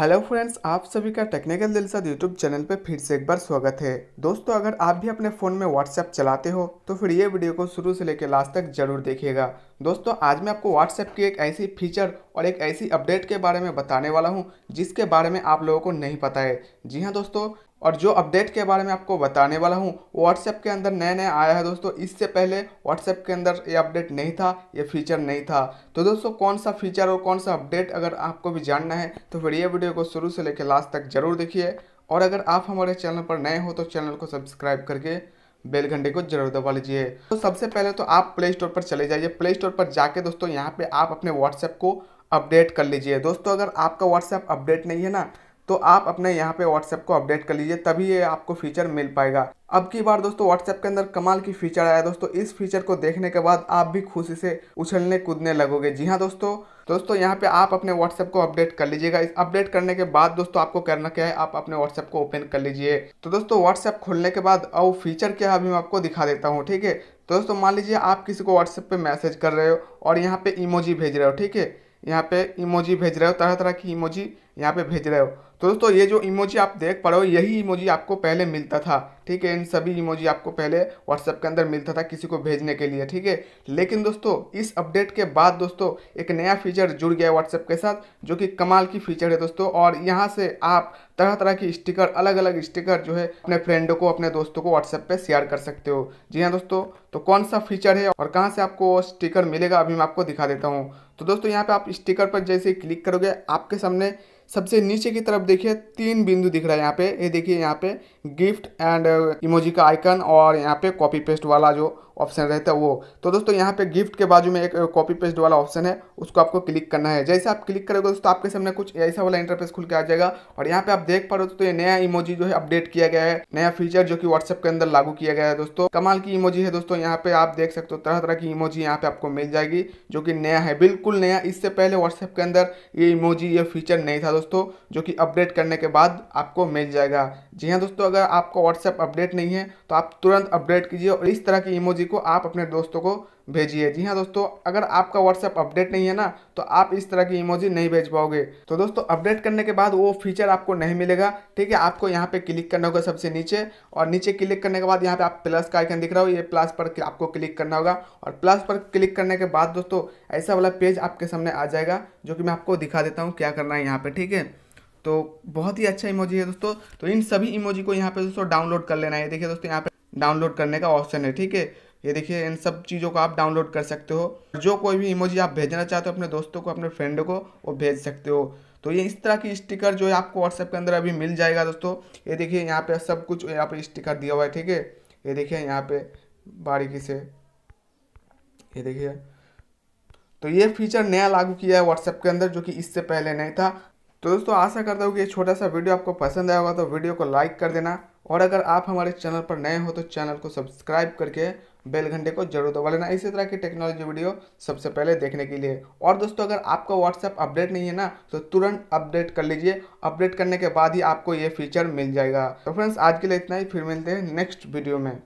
hello friends आप सभी का टेक्निकल दिलसद यूट्यूब चैनल पर फिर से एक बार स्वागत है दोस्तों अगर आप भी अपने फ़ोन में व्हाट्सएप चलाते हो तो फिर ये वीडियो को शुरू से लेकर लास्ट तक जरूर देखिएगा दोस्तों आज मैं आपको व्हाट्सएप की एक ऐसी फीचर और एक ऐसी अपडेट के बारे में बताने वाला हूँ जिसके बारे में आप लोगों को नहीं पता है जी हाँ दोस्तों और जो अपडेट के बारे में आपको बताने वाला हूँ व्हाट्सएप के अंदर नया नया आया है दोस्तों इससे पहले व्हाट्सएप के अंदर ये अपडेट नहीं था ये फीचर नहीं था तो दोस्तों कौन सा फीचर और कौन सा अपडेट अगर आपको भी जानना है तो फिर ये वीडियो को शुरू से लेकर लास्ट तक जरूर देखिए और अगर आप हमारे चैनल पर नए हो तो चैनल को सब्सक्राइब करके बेल घंटे को जरूर दबा लीजिए तो सबसे पहले तो आप प्ले स्टोर पर चले जाइए प्ले स्टोर पर जाके दोस्तों यहाँ पे आप अपने व्हाट्सएप को अपडेट कर लीजिए दोस्तों अगर आपका व्हाट्सएप अपडेट नहीं है ना तो आप अपने यहाँ पे व्हाट्सएप को अपडेट कर लीजिए तभी ये आपको फीचर मिल पाएगा अब की बार दोस्तों व्हाट्सएप के अंदर कमाल की फीचर आया दोस्तों इस फीचर को देखने के बाद आप भी खुशी से उछलने कूदने लगोगे जी हाँ दोस्तों दोस्तों यहाँ पे आप अपने व्हाट्सएप को अपडेट कर लीजिएगा इस अपडेट करने के बाद दोस्तों आपको करना क्या है आप अपने व्हाट्सएप को ओपन कर लीजिए तो दोस्तों व्हाट्सएप खोलने के बाद अब फीचर क्या है अभी मैं आपको दिखा देता हूँ ठीक है तो दोस्तों मान लीजिए आप किसी को व्हाट्सएप पे मैसेज कर रहे हो और यहाँ पे इमोजी भेज रहे हो ठीक है यहाँ पे इमोजी भेज रहे हो तरह तरह की इमोजी यहाँ पे भेज रहे हो तो दोस्तों ये जो इमोजी आप देख पा रहे हो यही इमोजी आपको पहले मिलता था ठीक है इन सभी इमोजी आपको पहले व्हाट्सएप के अंदर मिलता था किसी को भेजने के लिए ठीक है लेकिन दोस्तों इस अपडेट के बाद दोस्तों एक नया फीचर जुड़ गया है व्हाट्सएप के साथ जो कि कमाल की फीचर है दोस्तों और यहाँ से आप तरह तरह की स्टिकर अलग अलग स्टिकर जो है अपने फ्रेंडों को अपने दोस्तों को व्हाट्सएप पर शेयर कर सकते हो जी हाँ दोस्तों तो कौन सा फीचर है और कहाँ से आपको स्टिकर मिलेगा अभी मैं आपको दिखा देता हूँ तो दोस्तों यहाँ पर आप स्टिकर पर जैसे क्लिक करोगे आपके सामने सबसे नीचे की तरफ देखिए तीन बिंदु दिख रहा है यहाँ पे ये देखिए यहाँ पे गिफ्ट एंड इमोजी का आइकन और यहाँ पे कॉपी पेस्ट वाला जो ऑप्शन रहता है वो तो दोस्तों यहाँ पे गिफ्ट के बाजू में एक कॉपी पेस्ट वाला ऑप्शन है उसको आपको क्लिक करना है जैसे आप क्लिक करोगे दोस्तों आपके सामने कुछ ऐसा वाला इंटरफेस खुल के आ जाएगा और यहाँ पे आप देख पा रहे हो तो ये नया इमोजी जो है अपडेट किया गया है नया फीचर जो कि व्हाट्सएप के अंदर लागू किया गया है दोस्तों कमाल की इमोजी है दोस्तों यहाँ पे आप देख सकते हो तरह तरह की इमोजी यहाँ पे आपको मिल जाएगी जो कि नया है बिल्कुल नया इससे पहले व्हाट्सएप के अंदर ये इमोजी ये फीचर नहीं था दोस्तों जो कि अपडेट करने के बाद आपको मिल जाएगा जी हाँ दोस्तों अगर आपको व्हाट्सएप अपडेट नहीं है तो आप तुरंत अपडेट कीजिए और इस तरह की इमोजी को आप अपने दोस्तों को भेजिए जी हाँ दोस्तों अगर आपका व्हाट्सएप अपडेट नहीं है ना तो आप इस तरह की इमोजी नहीं भेज पाओगे तो दोस्तों अपडेट करने के बाद वो फीचर आपको नहीं मिलेगा ठीक है आपको यहाँ पे क्लिक करना होगा सबसे नीचे और नीचे क्लिक करने के बाद यहाँ पे आप प्लस का आइकन दिख रहा हो ये प्लस पर आपको क्लिक करना होगा और प्लस पर क्लिक करने के बाद दोस्तों ऐसा वाला पेज आपके सामने आ जाएगा जो कि मैं आपको दिखा देता हूँ क्या करना है यहाँ पर ठीक है तो बहुत ही अच्छा इमोजी है दोस्तों तो इन सभी इमोजी को यहाँ पर दोस्तों डाउनलोड कर लेना है देखिए दोस्तों यहाँ पे डाउनलोड करने का ऑप्शन है ठीक है ये देखिए इन सब चीज़ों को आप डाउनलोड कर सकते हो जो कोई भी इमोजी आप भेजना चाहते हो अपने दोस्तों को अपने फ्रेंड को वो भेज सकते हो तो ये इस तरह की स्टिकर जो है आपको व्हाट्सएप के अंदर अभी मिल जाएगा दोस्तों ये देखिए यहाँ पे सब कुछ यहाँ पे स्टिकर दिया हुआ है ठीक है ये देखिए यहाँ पे बारीकी से ये देखिए तो ये फीचर नया लागू किया है व्हाट्सएप के अंदर जो कि इससे पहले नहीं था तो दोस्तों आशा करता हूँ कि ये छोटा सा वीडियो आपको पसंद आया होगा तो वीडियो को लाइक कर देना और अगर आप हमारे चैनल पर नए हो तो चैनल को सब्सक्राइब करके बेल घंटे को जरूर दबा लेना इसी तरह की टेक्नोलॉजी वीडियो सबसे पहले देखने के लिए और दोस्तों अगर आपका व्हाट्सएप अपडेट नहीं है ना तो तुरंत अपडेट कर लीजिए अपडेट करने के बाद ही आपको ये फीचर मिल जाएगा तो फ्रेंड्स आज के लिए इतना ही फिर मिलते हैं नेक्स्ट वीडियो में